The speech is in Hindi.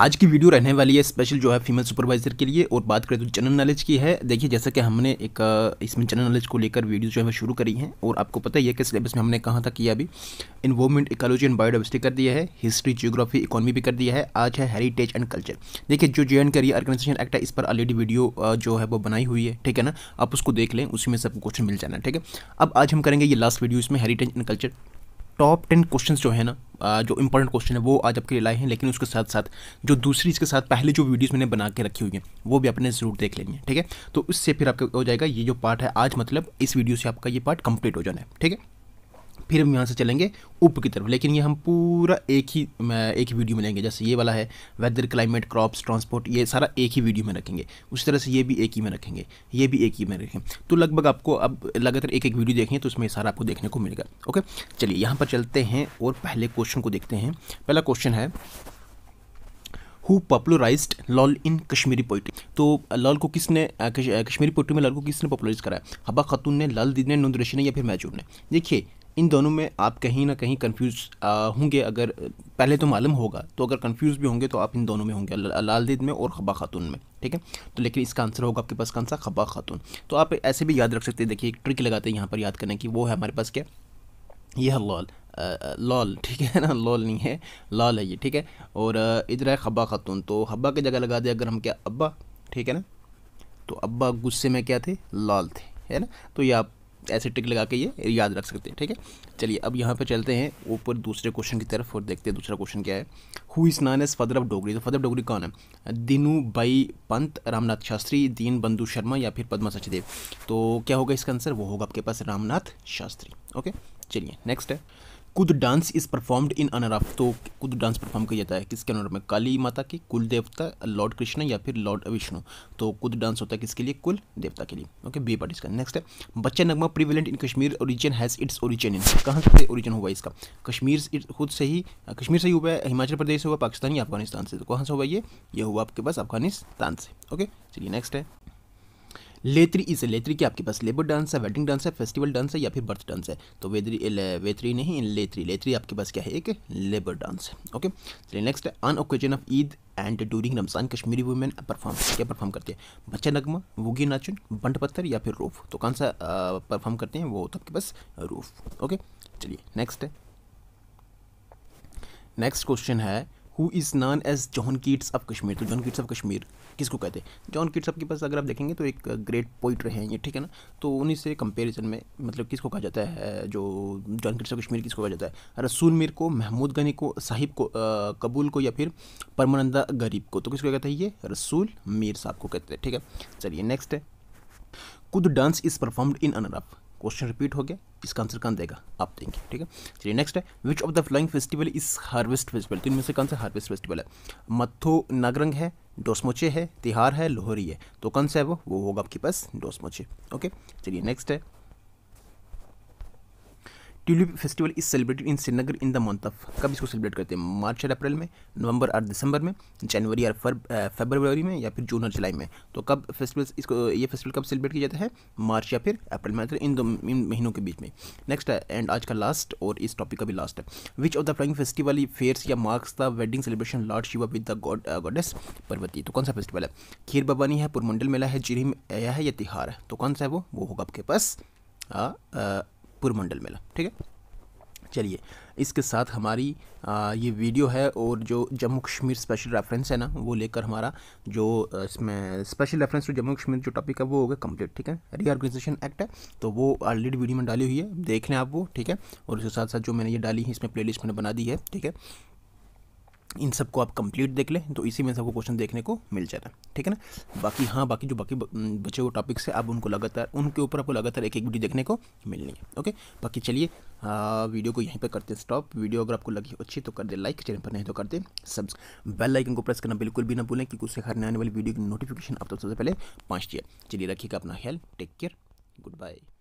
आज की वीडियो रहने वाली है स्पेशल जो है फीमेल सुपरवाइजर के लिए और बात करें तो जनरल नॉलेज की है देखिए जैसा कि हमने एक इसमें जनरल नॉलेज को लेकर वीडियो जो है शुरू करी है और आपको पता ही है कि सिलेबस में हमने कहाँ तक किया अभी इन्वॉर्मेंट इकोलॉजी एंड बायोडावर्सिटी कर दिया है हिस्ट्री जियोग्राफी इकोनॉमी भी कर दिया है आज है हेरिटेज एंड कल्चर देखिए जो J and K reorganisation act है इस पर ऑलरेडी वीडियो जो है वो बनाई हुई है ठीक है ना आप उसको देख लें उसी में सबको क्वेश्चन मिल जाना ठीक है अब आज हम करेंगे ये लास्ट वीडियो इसमें heritage and culture top ten question जो है ना जो इंपॉर्टेंट क्वेश्चन है वो आज आपके लिए लाए हैं लेकिन उसके साथ साथ जो दूसरी इसके साथ पहले जो वीडियोस मैंने बना के रखी हुई हैं वो भी आपने ज़रूर देख लेनी है ठीक है तो उससे फिर आपका हो जाएगा ये जो पार्ट है आज मतलब इस वीडियो से आपका ये पार्ट कंप्लीट हो जाना है ठीक है फिर हम यहाँ से चलेंगे उप की तरफ लेकिन ये हम पूरा एक ही एक ही वीडियो में लेंगे जैसे ये वाला है वेदर क्लाइमेट क्रॉप्स ट्रांसपोर्ट ये सारा एक ही वीडियो में रखेंगे उसी तरह से ये भी एक ही में रखेंगे ये भी एक ही में रखेंगे तो लगभग आपको अब लगातार एक एक वीडियो देखेंगे तो उसमें सारा आपको देखने को मिलेगा ओके चलिए यहाँ पर चलते हैं और पहले क्वेश्चन को देखते हैं पहला क्वेश्चन है who popularise lol in Kashmiri poetry तो लाल को किसने कश्मीरी पोइट्री में लाल को किसने पॉपुलराइज कराया हबा खातून ने लाल दीद ने नंद ने या फिर मैजूर ने देखिए इन दोनों में आप कहीं ना कहीं कन्फ्यूज़ होंगे अगर पहले तो मालूम होगा तो अगर कन्फ्यूज़ भी होंगे तो आप इन दोनों में होंगे लाल में और खबा खातून में ठीक है तो लेकिन इसका आंसर होगा आपके पास कौन सा खबा खातून तो आप ऐसे भी याद रख सकते हैं देखिए एक ट्रिक लगाते हैं यहाँ पर याद करने की वो है हमारे पास क्या यह है लॉल लॉल ठीक है ना लॉल नहीं है लॉल है ये ठीक है और इधर है खबा खातून तो हब्बा की जगह लगा दे अगर हम क्या अब्बा ठीक है ना तो अब्बा गुस्से में क्या थे लाल थे है ना तो ये आप ऐसे टिक लगा के ये याद रख सकते हैं ठीक है चलिए अब यहाँ पे चलते हैं ऊपर दूसरे क्वेश्चन की तरफ और देखते हैं दूसरा क्वेश्चन क्या है who is known as father of Dogri तो फदर ऑफ डोगरी कौन है दिनू बाई पंत रामनाथ शास्त्री दीन बंधु शर्मा या फिर पद्मा सचदेव तो क्या होगा इसका आंसर वो होगा आपके पास रामनाथ शास्त्री ओके चलिए नेक्स्ट है Kud dance is performed in honour of तो कुद डांस परफॉर्म किया जाता है किसके अनर में काली माता की कुल देवता लॉर्ड कृष्ण या फिर लॉर्ड विष्णु तो कुद डांस होता है किसके लिए कुल देवता के लिए ओके बी पार्ट इसका नेक्स्ट है Bachha Nagma prevalent in Kashmir origin has its origin in कहाँ से ओरिजिन हुआ इसका कश्मीर खुद से ही कश्मीर से ही हुआ है हिमाचल प्रदेश से हुआ पाकिस्तान या अफगानिस्तान से तो कहाँ से हुआ ये ये हुआ आपके पास अफगानिस्तान से ओके चलिए नेक्स्ट है लेत्री इज लेत्री की आपके पास लेबर डांस है वेडिंग डांस है फेस्टिवल डांस है या फिर बर्थ डांस है तो वेदरी वेत्री नहीं लेत्री लेत्री आपके पास क्या है एक लेबर डांस है ओके चलिए नेक्स्ट है on occasion of Eid and during Ramzan Kashmiri women perform क्या परफॉर्म करते हैं बच्चा नगमा वुगी नाचुन बंट पत्थर या फिर रूफ तो कौन सा परफॉर्म करते हैं वो होता तो आपके पास रूफ ओके चलिए नेक्स्ट है नेक्स्ट क्वेश्चन है who is known as John Keats of Kashmir तो जॉन कीट्स ऑफ कश्मीर किसको कहते हैं जॉन कीट्स ऑफ के पास अगर आप देखेंगे तो एक ग्रेट uh, पोइट रहे हैं ये ठीक है ना तो उन्हीं से कंपेरिजन में मतलब किसको कहा जाता है uh, जो जॉन कीट्स ऑफ कश्मीर किसको कहा जाता है रसूल मीर को महमूद गनी को साहिब को आ, uh, कबूल को या फिर परमानंदा गरीब को तो किसको कहते हैं ये रसूल मीर साहब को कहते हैं ठीक है चलिए नेक्स्ट है Kud dance is performed in honour of question repeat हो गया इसका आंसर कौन देगा आप देंगे ठीक है चलिए नेक्स्ट है which of the following festival is harvest festival तो इनमें से कौन सा हार्वेस्ट फेस्टिवल है मथु नागरंग है डोसमोचे है तिहार है लोहरी है तो कौन सा है वो वो होगा आपके पास डोसमोचे ओके चलिए नेक्स्ट है tulip festival is celebrated in Srinagar in the month of कब इसको सेलिब्रेट करते हैं मार्च और अप्रैल में नवंबर और दिसंबर में जनवरी और फरवरी में या फिर जून और जुलाई में तो कब फेस्टिवल इसको ये फेस्टिवल कब सेलिब्रेट किया जाता है मार्च या फिर अप्रैल में इन दो इन महीनों के बीच में नेक्स्ट है एंड आज का लास्ट और इस टॉपिक का भी लास्ट है which of the following festival fairs या marks the wedding celebration lord Shiva with the goddess Parvati तो कौन सा फेस्टिवल है खीर भवानी है पुरमंडल मेला है जिरी आया है या तिहार है तो कौन सा है वो वो होगा आपके पास पुरमंडल मेला ठीक है चलिए इसके साथ हमारी आ, ये वीडियो है और जो जम्मू कश्मीर स्पेशल रेफरेंस है ना वो लेकर हमारा जो इसमें special reference to Jammu Kashmir जो टॉपिक है वो हो गया कंप्लीट ठीक है रीआर्गनाइजेशन एक्ट है तो वो ऑलरेडी वीडियो में डाली हुई है देख लें आप वो ठीक है और उसके साथ साथ जो मैंने ये डाली है इसमें प्ले मैंने बना दी है ठीक है इन सबको आप कंप्लीट देख लें तो इसी में सबको क्वेश्चन देखने को मिल जाता है ठीक है ना बाकी हाँ बाकी जो बाकी बचे हुए टॉपिक्स हैं आप उनको लगातार उनके ऊपर आपको लगातार एक एक वीडियो देखने को मिलनी है ओके बाकी चलिए वीडियो को यहीं पर करते हैं स्टॉप वीडियो अगर आपको लगी अच्छी तो कर दे लाइक चैनल पर नहीं तो कर दे सब्सक्राइब बेल लाइकन को प्रेस करना बिल्कुल भी ना भूलें क्योंकि उससे हर आने वाली वीडियो की नोटिफिकेशन आप सबसे पहले पहुँच है चलिए रखिएगा अपना ख्याल टेक केयर गुड बाय